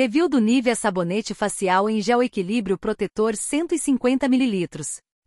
Review do Nivea é Sabonete Facial em Gel Equilíbrio Protetor 150 ml.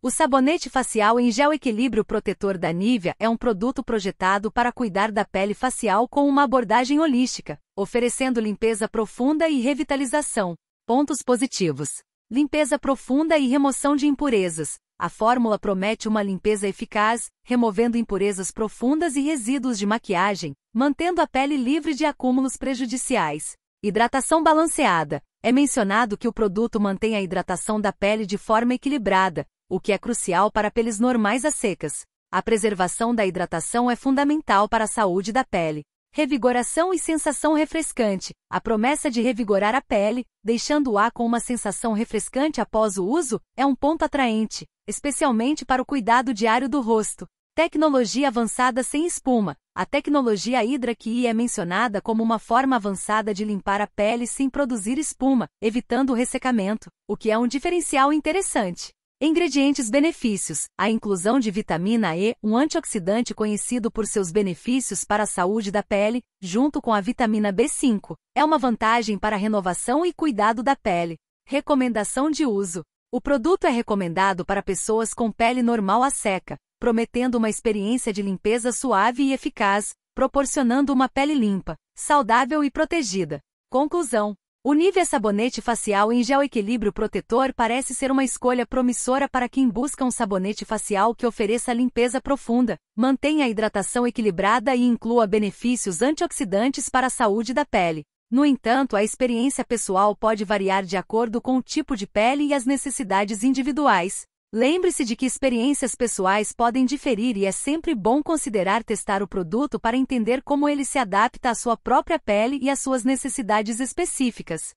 O sabonete facial em gel equilíbrio protetor da Nivea é um produto projetado para cuidar da pele facial com uma abordagem holística, oferecendo limpeza profunda e revitalização. Pontos positivos: limpeza profunda e remoção de impurezas. A fórmula promete uma limpeza eficaz, removendo impurezas profundas e resíduos de maquiagem, mantendo a pele livre de acúmulos prejudiciais. Hidratação balanceada. É mencionado que o produto mantém a hidratação da pele de forma equilibrada, o que é crucial para peles normais a secas. A preservação da hidratação é fundamental para a saúde da pele. Revigoração e sensação refrescante. A promessa de revigorar a pele, deixando-a com uma sensação refrescante após o uso, é um ponto atraente, especialmente para o cuidado diário do rosto. Tecnologia avançada sem espuma. A tecnologia Hydra QI é mencionada como uma forma avançada de limpar a pele sem produzir espuma, evitando o ressecamento, o que é um diferencial interessante. Ingredientes benefícios: a inclusão de vitamina E, um antioxidante conhecido por seus benefícios para a saúde da pele, junto com a vitamina B5, é uma vantagem para a renovação e cuidado da pele. Recomendação de uso: o produto é recomendado para pessoas com pele normal a seca, prometendo uma experiência de limpeza suave e eficaz, proporcionando uma pele limpa, saudável e protegida. Conclusão: o Nivea sabonete facial em gel equilíbrio protetor parece ser uma escolha promissora para quem busca um sabonete facial que ofereça limpeza profunda, mantenha a hidratação equilibrada e inclua benefícios antioxidantes para a saúde da pele. No entanto, a experiência pessoal pode variar de acordo com o tipo de pele e as necessidades individuais. Lembre-se de que experiências pessoais podem diferir e é sempre bom considerar testar o produto para entender como ele se adapta à sua própria pele e às suas necessidades específicas.